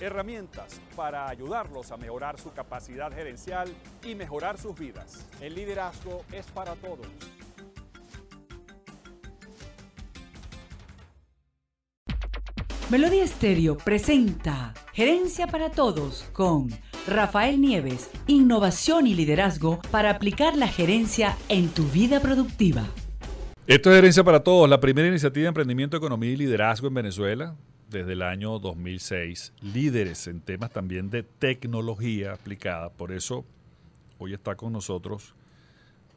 herramientas para ayudarlos a mejorar su capacidad gerencial y mejorar sus vidas. El liderazgo es para todos. Melodía Estéreo presenta Gerencia para Todos con Rafael Nieves, Innovación y Liderazgo para aplicar la gerencia en tu vida productiva. Esto es Gerencia para Todos, la primera iniciativa de emprendimiento, economía y liderazgo en Venezuela desde el año 2006, líderes en temas también de tecnología aplicada. Por eso hoy está con nosotros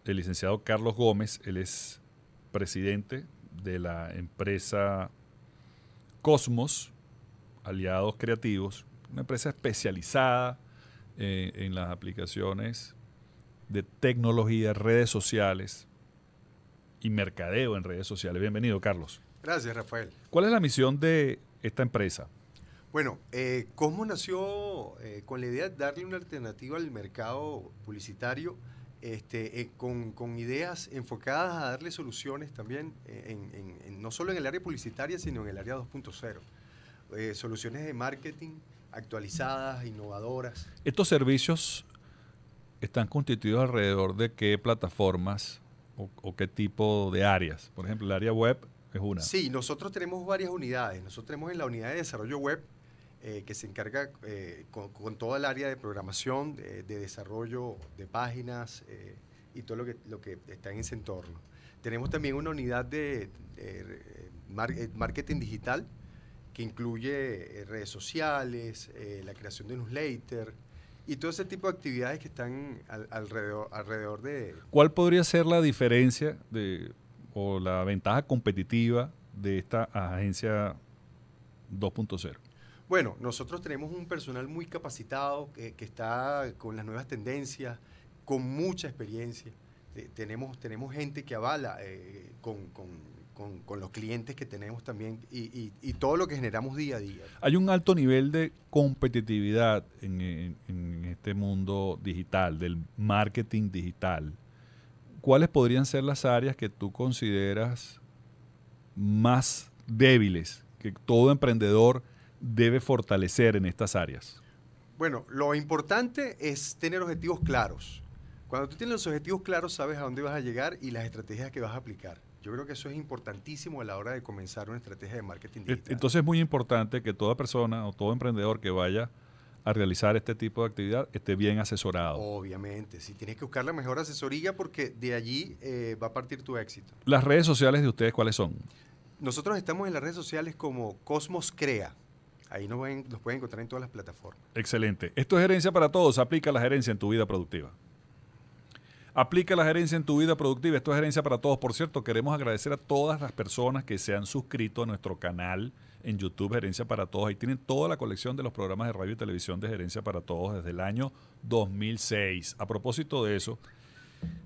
el licenciado Carlos Gómez, él es presidente de la empresa Cosmos, Aliados Creativos, una empresa especializada eh, en las aplicaciones de tecnología, redes sociales y mercadeo en redes sociales. Bienvenido, Carlos. Gracias, Rafael. ¿Cuál es la misión de esta empresa? Bueno, eh, ¿cómo nació eh, con la idea de darle una alternativa al mercado publicitario, este, eh, con, ideas enfocadas a darle soluciones también, no solo en el área publicitaria, sino en el área 2.0. soluciones de marketing actualizadas, innovadoras. Estos servicios están constituidos alrededor de qué plataformas o, o qué tipo de áreas. Por ejemplo, el área web Sí, nosotros tenemos varias unidades. Nosotros tenemos en la unidad de desarrollo web, eh, que se encarga eh, con, toda el área de programación, de, desarrollo de páginas eh, y todo lo que, lo que está en ese entorno. Tenemos también una unidad de, marketing digital, que incluye redes sociales, la creación de newsletter, y todo ese tipo de actividades que están alrededor, alrededor de... ¿Cuál podría ser la diferencia de la ventaja competitiva de esta agencia 2.0? Bueno, nosotros tenemos un personal muy capacitado que, está con las nuevas tendencias, con mucha experiencia. Eh, tenemos, tenemos gente que avala eh, con, los clientes que tenemos también y, todo lo que generamos día a día. Hay un alto nivel de competitividad en este mundo digital, del marketing digital. ¿cuáles podrían ser las áreas que tú consideras más débiles que todo emprendedor debe fortalecer en estas áreas? Bueno, lo importante es tener objetivos claros. Cuando tú tienes los objetivos claros, sabes a dónde vas a llegar y las estrategias que vas a aplicar. Yo creo que eso es importantísimo a la hora de comenzar una estrategia de marketing digital. Entonces es muy importante que toda persona o todo emprendedor que vaya a realizar este tipo de actividad esté bien asesorado. Obviamente, si tienes que buscar la mejor asesoría porque de allí eh, va a partir tu éxito. ¿Las redes sociales de ustedes cuáles son? Nosotros estamos en las redes sociales como Cosmos Crea. Ahí nos, nos pueden encontrar en todas las plataformas. Excelente. Esto es gerencia para todos. Aplica la gerencia en tu vida productiva. Aplica la gerencia en tu vida productiva. Esto es gerencia para todos. Por cierto, queremos agradecer a todas las personas que se han suscrito a nuestro canal en YouTube Gerencia para Todos. Ahí tienen toda la colección de los programas de radio y televisión de Gerencia para Todos desde el año 2006. A propósito de eso,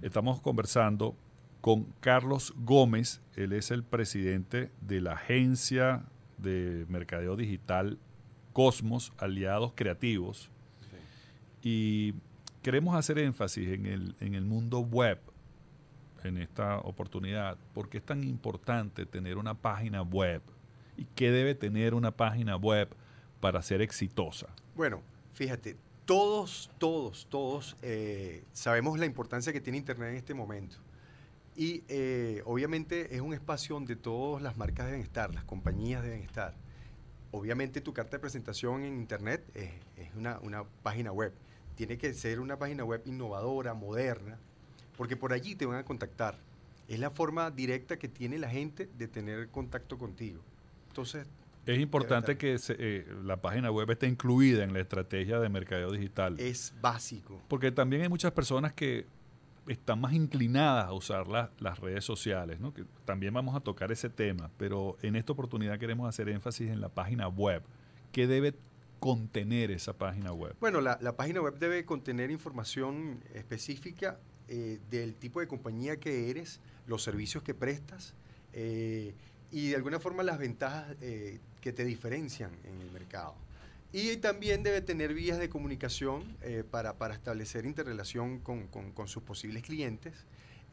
estamos conversando con Carlos Gómez. Él es el presidente de la agencia de mercadeo digital Cosmos Aliados Creativos. Y queremos hacer énfasis en el, en el mundo web en esta oportunidad, porque es tan importante tener una página web y qué debe tener una página web para ser exitosa? Bueno, fíjate, todos, todos, todos eh, sabemos la importancia que tiene Internet en este momento. Y eh, obviamente es un espacio donde todas las marcas deben estar, las compañías deben estar. Obviamente tu carta de presentación en Internet es, una página web. Tiene que ser una página web innovadora, moderna, porque por allí te van a contactar. Es la forma directa que tiene la gente de tener contacto contigo. Entonces... Es importante que eh, la página web esté incluida en la estrategia de mercadeo digital. Es básico. Porque también hay muchas personas que están más inclinadas a usar las redes sociales, que también vamos a tocar ese tema, pero en esta oportunidad queremos hacer énfasis en la página web. ¿Qué debe contener esa página web? Bueno, la, página web debe contener información específica eh, del tipo de compañía que eres, los servicios que prestas, eh, y de alguna forma las ventajas eh, que te diferencian en el mercado. Y también debe tener vías de comunicación eh, para, establecer interrelación con, sus posibles clientes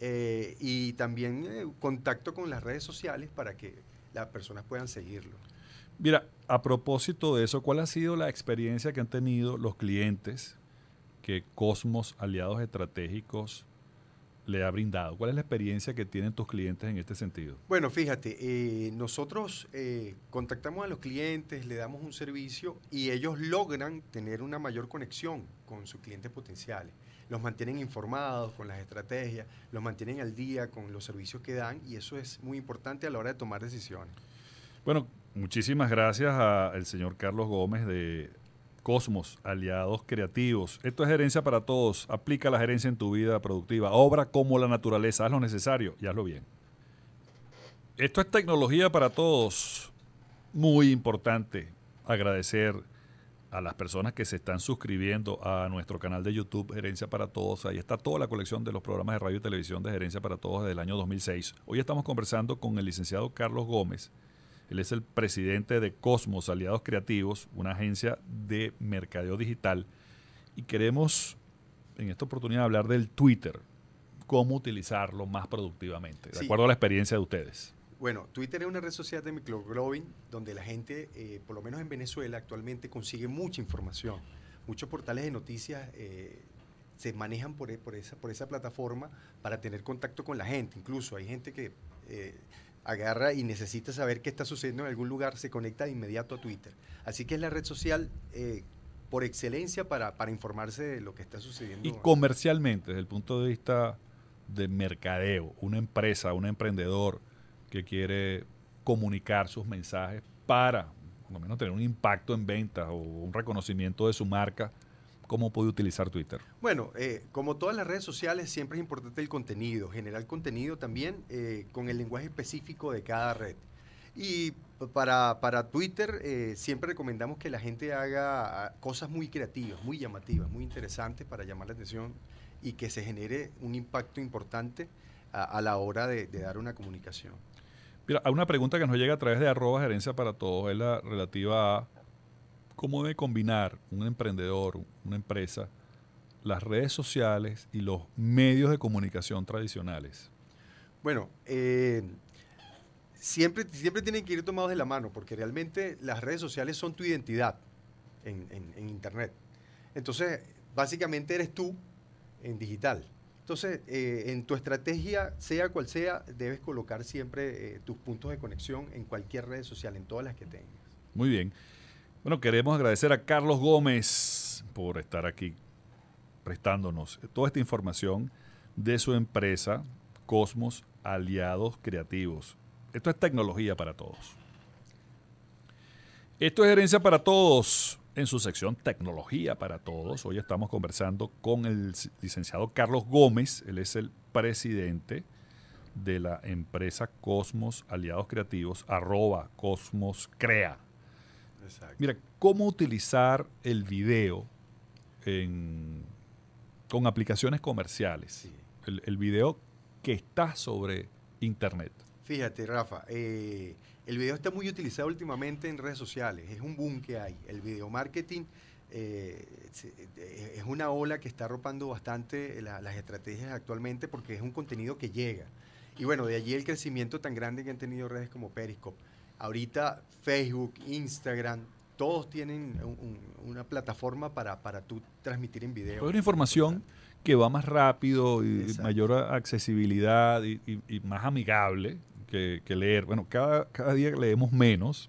eh, y también contacto con las redes sociales para que las personas puedan seguirlo. Mira, a propósito de eso, ¿cuál ha sido la experiencia que han tenido los clientes que Cosmos Aliados Estratégicos le ha brindado? ¿Cuál es la experiencia que tienen tus clientes en este sentido? Bueno, fíjate, eh, nosotros eh, contactamos a los clientes, le damos un servicio y ellos logran tener una mayor conexión con sus clientes potenciales. Los mantienen informados con las estrategias, los mantienen al día con los servicios que dan y eso es muy importante a la hora de tomar decisiones. Bueno, muchísimas gracias al señor Carlos Gómez de Cosmos, aliados creativos. Esto es gerencia para todos. Aplica la gerencia en tu vida productiva. Obra como la naturaleza. Haz lo necesario y hazlo bien. Esto es tecnología para todos. Muy importante agradecer a las personas que se están suscribiendo a nuestro canal de YouTube Gerencia para Todos. Ahí está toda la colección de los programas de radio y televisión de Gerencia para Todos desde el año 2006. Hoy estamos conversando con el licenciado Carlos Gómez él es el presidente de Cosmos Aliados Creativos, una agencia de mercadeo digital. Y queremos en esta oportunidad hablar del Twitter, cómo utilizarlo más productivamente, de acuerdo a la experiencia de ustedes. Bueno, Twitter es una red social de microblogging donde la gente, eh, por lo menos en Venezuela, actualmente consigue mucha información. Muchos portales de noticias eh, se manejan e, por, esa, plataforma para tener contacto con la gente. Incluso hay gente que... Eh, agarra y necesita saber qué está sucediendo en algún lugar, se conecta de inmediato a Twitter. Así que es la red social eh, por excelencia para, para, informarse de lo que está sucediendo. Y comercialmente, desde el punto de vista de mercadeo, una empresa, un emprendedor que quiere comunicar sus mensajes para, por lo menos, tener un impacto en ventas o un reconocimiento de su marca, ¿Cómo puede utilizar Twitter? Bueno, eh, como todas las redes sociales, siempre es importante el contenido, generar contenido también eh, con el lenguaje específico de cada red. Y para, Twitter eh, siempre recomendamos que la gente haga ah, cosas muy creativas, muy llamativas, muy interesantes para llamar la atención y que se genere un impacto importante a, la hora de, dar una comunicación. Mira, una pregunta que nos llega a través de arroba gerencia para todos es la relativa a cómo debe combinar un emprendedor, una empresa, las redes sociales y los medios de comunicación tradicionales? Bueno, eh, siempre, siempre tienen que ir tomados de la mano, porque realmente las redes sociales son tu identidad en, Internet. Entonces, básicamente eres tú en digital. Entonces, eh, en tu estrategia, sea cual sea, debes colocar siempre eh, tus puntos de conexión en cualquier red social, en todas las que tengas. Muy bien. Bueno, queremos agradecer a Carlos Gómez por estar aquí prestándonos toda esta información de su empresa Cosmos Aliados Creativos. Esto es tecnología para todos. Esto es Herencia para Todos en su sección Tecnología para Todos. Hoy estamos conversando con el licenciado Carlos Gómez. Él es el presidente de la empresa Cosmos Aliados Creativos, arroba Cosmos Crea Mira, cómo utilizar el video con aplicaciones comerciales. El, video que está sobre Internet. Fíjate, Rafa, eh, el video está muy utilizado últimamente en redes sociales. Es un boom que hay. El video marketing eh, es una ola que está arropando bastante las estrategias actualmente porque es un contenido que llega. Y bueno, de allí el crecimiento tan grande que han tenido redes como Periscope. Ahorita Facebook, Instagram, todos tienen una plataforma para, para tú transmitir en video. Es una información que va más rápido y mayor accesibilidad y, más amigable que, leer. Bueno, cada, cada día leemos menos,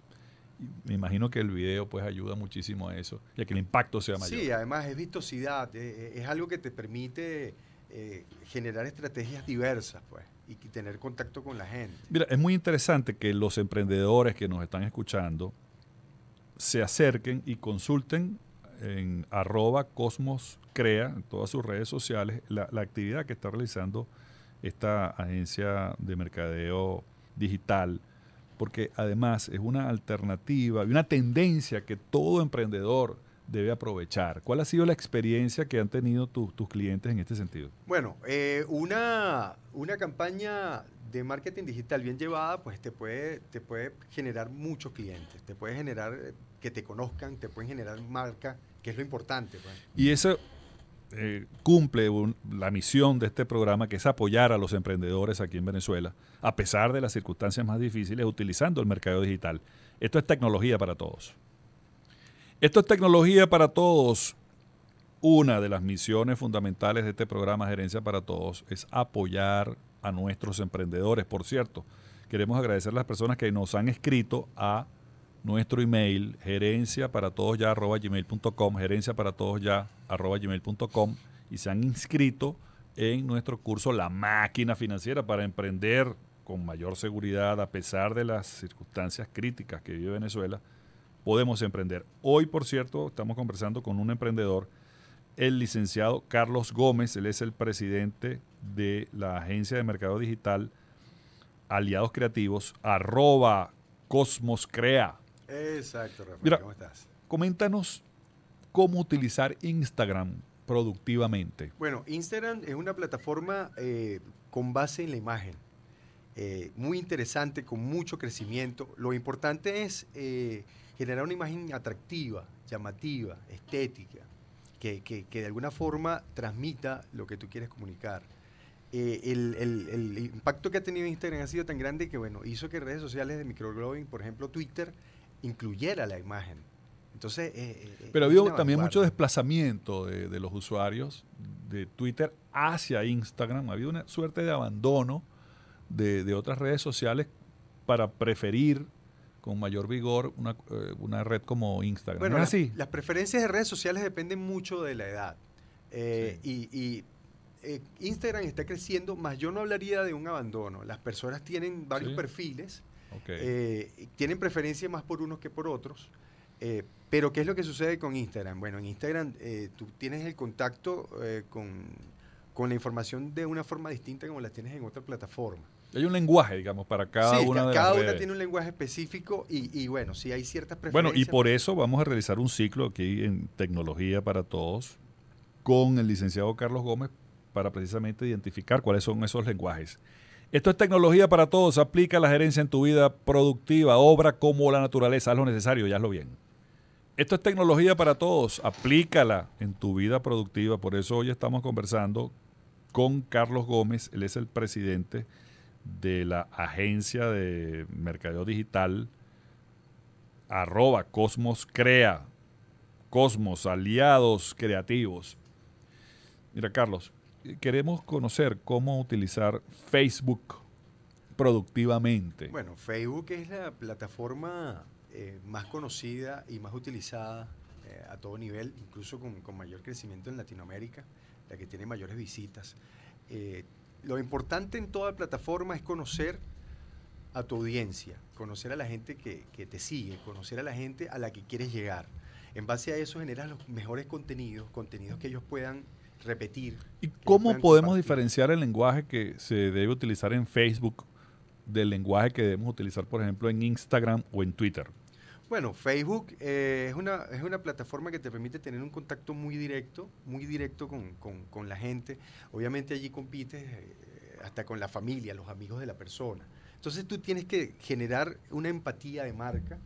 me imagino que el video pues ayuda muchísimo a eso y que el impacto sea mayor. Sí, además es vistosidad, e, e, es, algo que te permite eh, generar estrategias diversas, pues y tener contacto con la gente. Mira, es muy interesante que los emprendedores que nos están escuchando se acerquen y consulten en arroba Cosmos Crea, en todas sus redes sociales, la, la actividad que está realizando esta agencia de mercadeo digital, porque además es una alternativa y una tendencia que todo emprendedor debe aprovechar? ¿Cuál ha sido la experiencia que han tenido tus clientes en este sentido? Bueno, eh, una, campaña de marketing digital bien llevada, pues te puede, te puede generar muchos clientes, te puede generar eh, que te conozcan, te pueden generar marca, que es lo importante. Pues. Y eso eh, cumple la misión de este programa, que es apoyar a los emprendedores aquí en Venezuela, a pesar de las circunstancias más difíciles, utilizando el mercado digital. Esto es tecnología para todos. Esto es tecnología para todos. Una de las misiones fundamentales de este programa Gerencia para Todos es apoyar a nuestros emprendedores. Por cierto, queremos agradecer a las personas que nos han escrito a nuestro email gerencia para todos ya arroba gmail.com, gerencia para todos ya gmail.com y se han inscrito en nuestro curso La máquina financiera para emprender con mayor seguridad a pesar de las circunstancias críticas que vive Venezuela podemos emprender. Hoy, por cierto, estamos conversando con un emprendedor, el licenciado Carlos Gómez, él es el presidente de la agencia de mercado digital Aliados Creativos, arroba Cosmos Crea. Exacto, Rafael, ¿cómo estás? Coméntanos cómo utilizar Instagram productivamente. Bueno, Instagram es una plataforma eh, con base en la imagen. Eh, muy interesante, con mucho crecimiento. Lo importante es eh, generar una imagen atractiva, llamativa, estética, que, de alguna forma transmita lo que tú quieres comunicar. Eh, el, impacto que ha tenido Instagram ha sido tan grande que, bueno, hizo que redes sociales de microblogging, por ejemplo Twitter, incluyera la imagen. Entonces, eh, eh, pero ha habido también mucho desplazamiento de, los usuarios de Twitter hacia Instagram. Ha habido una suerte de abandono de, de otras redes sociales para preferir con mayor vigor una, eh, una red como Instagram. Bueno, así. las preferencias de redes sociales dependen mucho de la edad. Eh, y, eh, Instagram está creciendo, más yo no hablaría de un abandono. Las personas tienen varios perfiles, tienen preferencia más por unos que por otros. pero, ¿qué es lo que sucede con Instagram? Bueno, en Instagram tú tienes el contacto con, con la información de una forma distinta como la tienes en otra plataforma. Hay un lenguaje, digamos, para cada una de cada Sí, una tiene un lenguaje específico y, y bueno, si hay ciertas preferencias. Bueno, y por eso vamos a realizar un ciclo aquí en Tecnología para Todos con el licenciado Carlos Gómez para precisamente identificar cuáles son esos lenguajes. Esto es tecnología para todos. Aplica la gerencia en tu vida productiva. Obra como la naturaleza. Haz lo necesario y hazlo bien. Esto es tecnología para todos. Aplícala en tu vida productiva. Por eso hoy estamos conversando con Carlos Gómez. Él es el presidente de la agencia de mercadeo digital arroba Cosmos Crea. Cosmos, aliados creativos. Mira, Carlos, queremos conocer cómo utilizar Facebook productivamente. Bueno, Facebook es la plataforma eh, más conocida y más utilizada eh, a todo nivel, incluso con, mayor crecimiento en Latinoamérica, la que tiene mayores visitas. Eh, lo importante en toda plataforma es conocer a tu audiencia, conocer a la gente que, te sigue, conocer a la gente a la que quieres llegar. En base a eso generas los mejores contenidos, contenidos que ellos puedan repetir. ¿Y cómo podemos diferenciar el lenguaje que se debe utilizar en Facebook del lenguaje que debemos utilizar, por ejemplo, en Instagram o en Twitter? Bueno, Facebook eh, es, una, es una plataforma que te permite tener un contacto muy directo, muy directo con, la gente. Obviamente allí compites eh, hasta con la familia, los amigos de la persona. Entonces tú tienes que generar una empatía de marca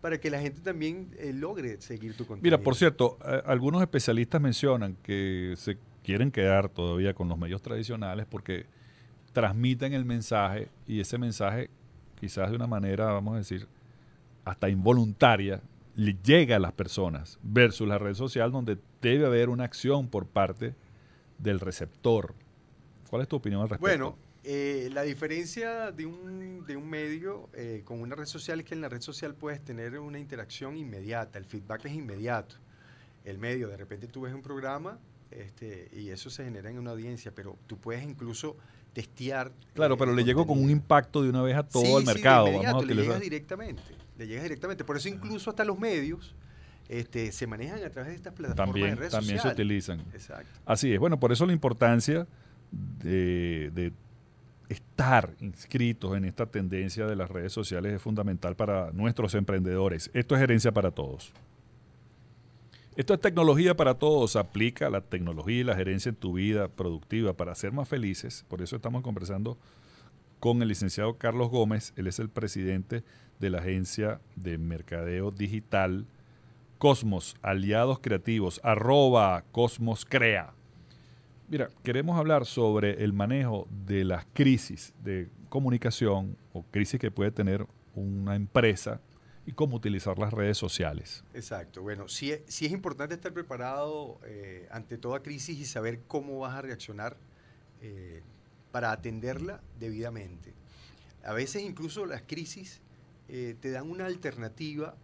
para que la gente también eh, logre seguir tu contenido. Mira, por cierto, algunos especialistas mencionan que se quieren quedar todavía con los medios tradicionales porque transmiten el mensaje y ese mensaje quizás de una manera, vamos a decir, hasta involuntaria, le llega a las personas, versus la red social donde debe haber una acción por parte del receptor. ¿Cuál es tu opinión al respecto? Bueno, eh, la diferencia de un, medio eh, con una red social es que en la red social puedes tener una interacción inmediata, el feedback es inmediato. El medio, de repente tú ves un programa este, y eso se genera en una audiencia, pero tú puedes incluso testear. Claro, eh, pero le llegó con un impacto de una vez a todo el mercado. le directamente le llegas directamente. Por eso incluso hasta los medios este, se manejan a través de estas plataformas también, de redes sociales. También se utilizan. Exacto. Así es. Bueno, por eso la importancia de, estar inscritos en esta tendencia de las redes sociales es fundamental para nuestros emprendedores. Esto es gerencia para todos. Esto es tecnología para todos. Aplica la tecnología y la gerencia en tu vida productiva para ser más felices. Por eso estamos conversando con el licenciado Carlos Gómez. Él es el presidente de la agencia de mercadeo digital Cosmos, aliados creativos, arroba Cosmos Crea. Mira, queremos hablar sobre el manejo de las crisis de comunicación o crisis que puede tener una empresa y cómo utilizar las redes sociales. Exacto. Bueno, sí, es importante estar preparado eh, ante toda crisis y saber cómo vas a reaccionar eh, para atenderla debidamente. A veces incluso las crisis eh, te dan una alternativa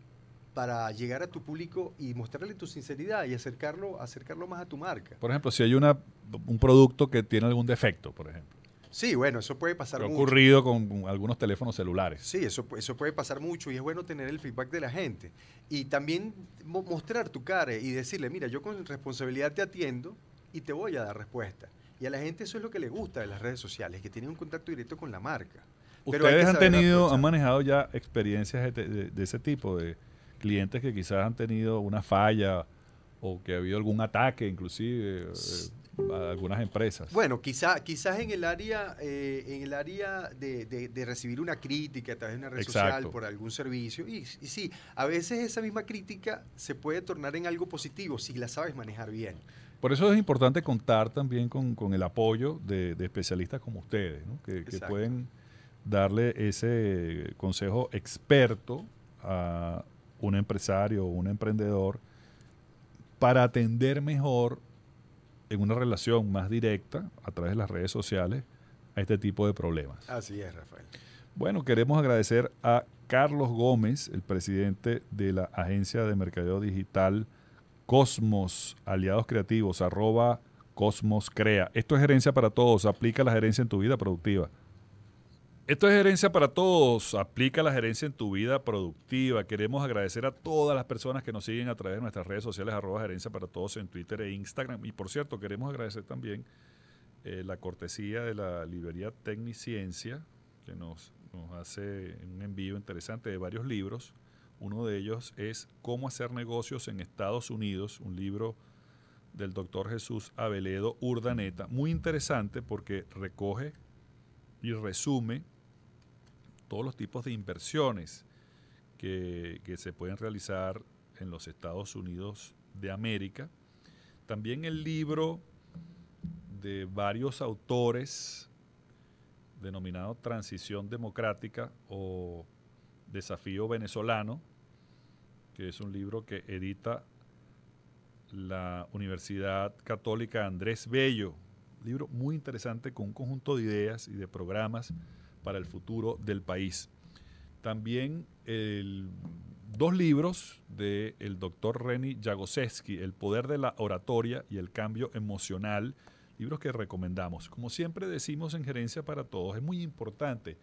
para llegar a tu público y mostrarle tu sinceridad y acercarlo, acercarlo más a tu marca. Por ejemplo, si hay un producto que tiene algún defecto, por ejemplo. Sí, bueno, eso puede pasar Ha ocurrido con algunos teléfonos celulares. Sí, eso, eso puede pasar mucho y es bueno tener el feedback de la gente. Y también mostrar tu cara y decirle, mira, yo con responsabilidad te atiendo y te voy a dar respuesta. Y a la gente eso es lo que le gusta de las redes sociales, que tienen un contacto directo con la marca. Ustedes han tenido, han manejado ya experiencias de, ese tipo, de clientes que quizás han tenido una falla o que ha habido algún ataque inclusive eh, a algunas empresas. Bueno, quizá, quizás en el área, eh, en el área de, recibir una crítica a través de una red social por algún servicio. Y, y sí, a veces esa misma crítica se puede tornar en algo positivo si la sabes manejar bien. Por eso es importante contar también con, el apoyo de, especialistas como ustedes, que, que, pueden darle ese consejo experto a un empresario o un emprendedor para atender mejor en una relación más directa a través de las redes sociales a este tipo de problemas. Así es, Rafael. Bueno, queremos agradecer a Carlos Gómez, el presidente de la Agencia de Mercadeo Digital Cosmos, aliados creativos, arroba Cosmos Crea. Esto es gerencia para todos, aplica la gerencia en tu vida productiva. Esto es gerencia para todos, aplica la gerencia en tu vida productiva. Queremos agradecer a todas las personas que nos siguen a través de nuestras redes sociales, arroba gerencia para todos en Twitter e Instagram. Y por cierto, queremos agradecer también eh, la cortesía de la librería Tecniciencia, que nos hace un envío interesante de varios libros uno de ellos es Cómo hacer negocios en Estados Unidos, un libro del doctor Jesús Aveledo Urdaneta, muy interesante porque recoge y resume todos los tipos de inversiones que, que se pueden realizar en los Estados Unidos de América. También el libro de varios autores denominado Transición Democrática o Desafío Venezolano, que es un libro que edita la Universidad Católica Andrés Bello. libro muy interesante con un conjunto de ideas y de programas para el futuro del país. También dos libros del el doctor Reni Jagoseski, El poder de la oratoria y el cambio emocional, libros que recomendamos. Como siempre decimos en Gerencia para Todos, es muy importante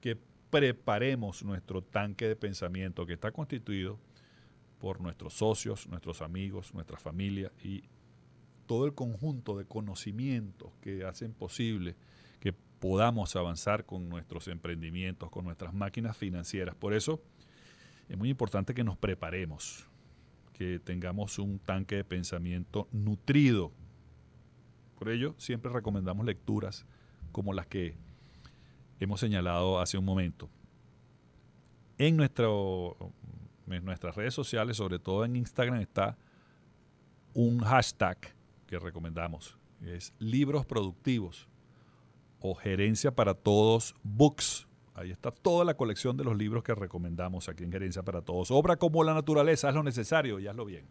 que preparemos nuestro tanque de pensamiento que está constituido por nuestros socios, nuestros amigos, nuestra familia y todo el conjunto de conocimientos que hacen posible que podamos avanzar con nuestros emprendimientos, con nuestras máquinas financieras. Por eso es muy importante que nos preparemos, que tengamos un tanque de pensamiento nutrido. Por ello, siempre recomendamos lecturas como las que hemos señalado hace un momento. En, nuestras redes sociales, sobre todo en Instagram, está un hashtag que recomendamos. Es libros productivos o gerencia para todos books. Ahí está toda la colección de los libros que recomendamos aquí en Gerencia para Todos. Obra como la naturaleza, haz lo necesario y hazlo bien.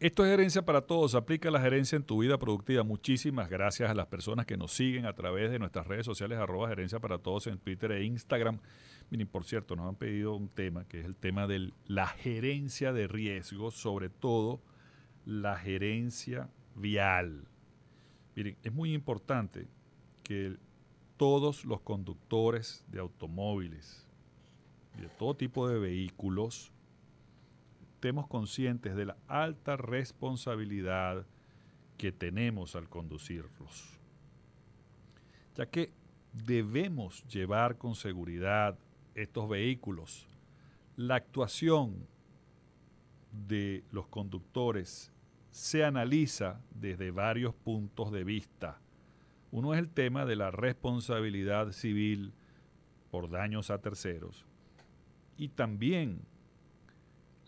Esto es Gerencia para todos. Aplica la gerencia en tu vida productiva. Muchísimas gracias a las personas que nos siguen a través de nuestras redes sociales, arroba gerencia para todos en Twitter e Instagram. Miren, por cierto, nos han pedido un tema, que es el tema de la gerencia de riesgos, sobre todo la gerencia vial. Miren, es muy importante que todos los conductores de automóviles, de todo tipo de vehículos, estemos conscientes de la alta responsabilidad que tenemos al conducirlos, ya que debemos llevar con seguridad estos vehículos. La actuación de los conductores se analiza desde varios puntos de vista. Uno es el tema de la responsabilidad civil por daños a terceros y también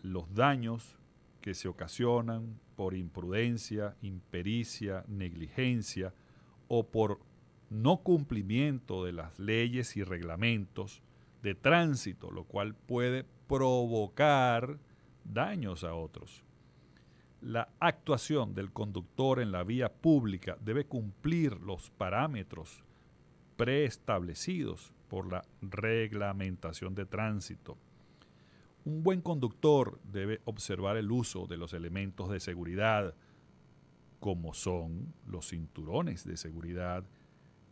los daños que se ocasionan por imprudencia, impericia, negligencia o por no cumplimiento de las leyes y reglamentos de tránsito, lo cual puede provocar daños a otros. La actuación del conductor en la vía pública debe cumplir los parámetros preestablecidos por la reglamentación de tránsito un buen conductor debe observar el uso de los elementos de seguridad, como son los cinturones de seguridad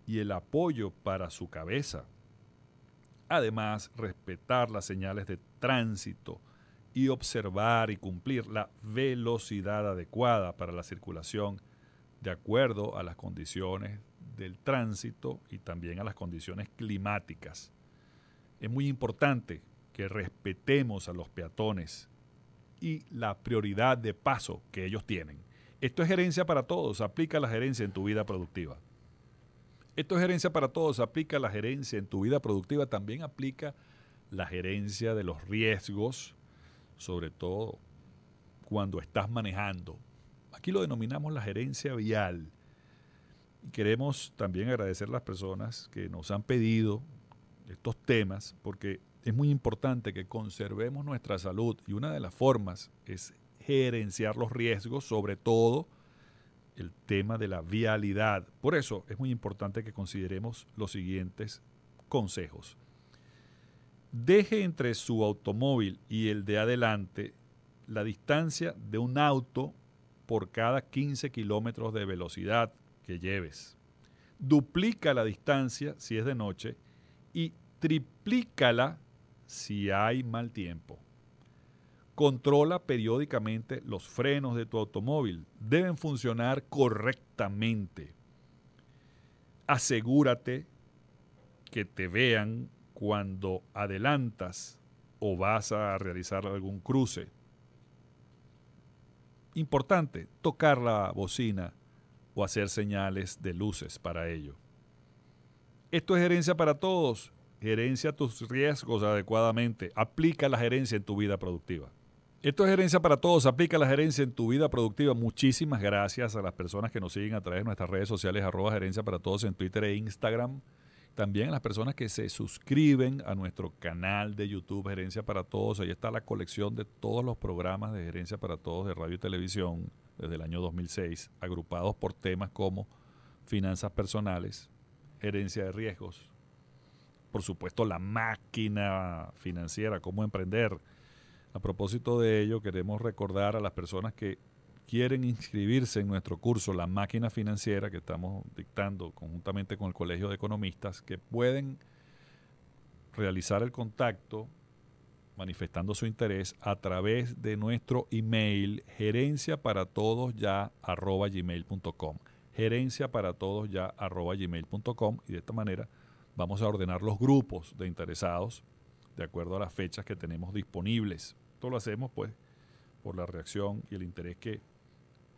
y el apoyo para su cabeza. Además, respetar las señales de tránsito y observar y cumplir la velocidad adecuada para la circulación de acuerdo a las condiciones del tránsito y también a las condiciones climáticas. Es muy importante que respetemos a los peatones y la prioridad de paso que ellos tienen. Esto es gerencia para todos, aplica la gerencia en tu vida productiva. Esto es gerencia para todos, aplica la gerencia en tu vida productiva, también aplica la gerencia de los riesgos, sobre todo cuando estás manejando. Aquí lo denominamos la gerencia vial. Y queremos también agradecer a las personas que nos han pedido estos temas, porque es muy importante que conservemos nuestra salud y una de las formas es gerenciar los riesgos, sobre todo el tema de la vialidad. Por eso es muy importante que consideremos los siguientes consejos. Deje entre su automóvil y el de adelante la distancia de un auto por cada 15 kilómetros de velocidad que lleves. Duplica la distancia si es de noche y triplícala si hay mal tiempo. Controla periódicamente los frenos de tu automóvil. Deben funcionar correctamente. Asegúrate que te vean cuando adelantas o vas a realizar algún cruce. Importante, tocar la bocina o hacer señales de luces para ello. Esto es herencia para todos. Gerencia tus riesgos adecuadamente. Aplica la gerencia en tu vida productiva. Esto es Gerencia para Todos. Aplica la gerencia en tu vida productiva. Muchísimas gracias a las personas que nos siguen a través de nuestras redes sociales, arroba Gerencia para Todos en Twitter e Instagram. También a las personas que se suscriben a nuestro canal de YouTube Gerencia para Todos. Ahí está la colección de todos los programas de Gerencia para Todos de radio y televisión desde el año 2006, agrupados por temas como finanzas personales, gerencia de riesgos, por supuesto, la máquina financiera, cómo emprender. A propósito de ello, queremos recordar a las personas que quieren inscribirse en nuestro curso La máquina financiera que estamos dictando conjuntamente con el Colegio de Economistas, que pueden realizar el contacto manifestando su interés a través de nuestro email gerencia para todos ya arroba gmail.com gerencia para todos ya arroba gmail.com y de esta manera Vamos a ordenar los grupos de interesados de acuerdo a las fechas que tenemos disponibles. Todo lo hacemos pues por la reacción y el interés que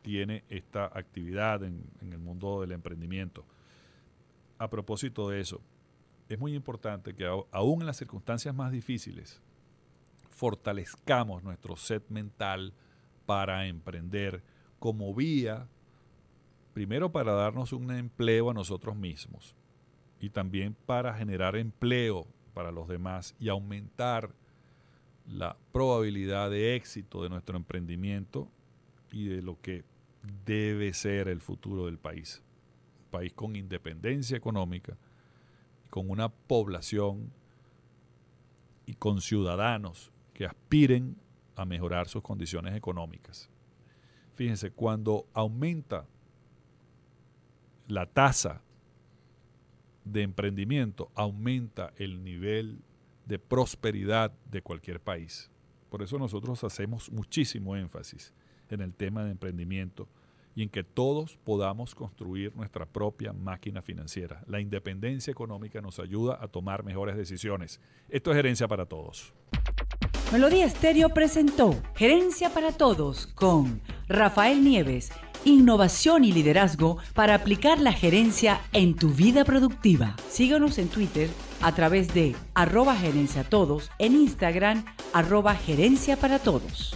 tiene esta actividad en, en el mundo del emprendimiento. A propósito de eso, es muy importante que aún en las circunstancias más difíciles fortalezcamos nuestro set mental para emprender como vía, primero para darnos un empleo a nosotros mismos, y también para generar empleo para los demás y aumentar la probabilidad de éxito de nuestro emprendimiento y de lo que debe ser el futuro del país. Un país con independencia económica, con una población y con ciudadanos que aspiren a mejorar sus condiciones económicas. Fíjense, cuando aumenta la tasa de emprendimiento aumenta el nivel de prosperidad de cualquier país. Por eso nosotros hacemos muchísimo énfasis en el tema de emprendimiento y en que todos podamos construir nuestra propia máquina financiera. La independencia económica nos ayuda a tomar mejores decisiones. Esto es Gerencia para Todos. Melodía Estéreo presentó Gerencia para Todos con Rafael Nieves innovación y liderazgo para aplicar la gerencia en tu vida productiva. Síganos en Twitter a través de arroba gerencia todos, en Instagram arroba gerencia para todos.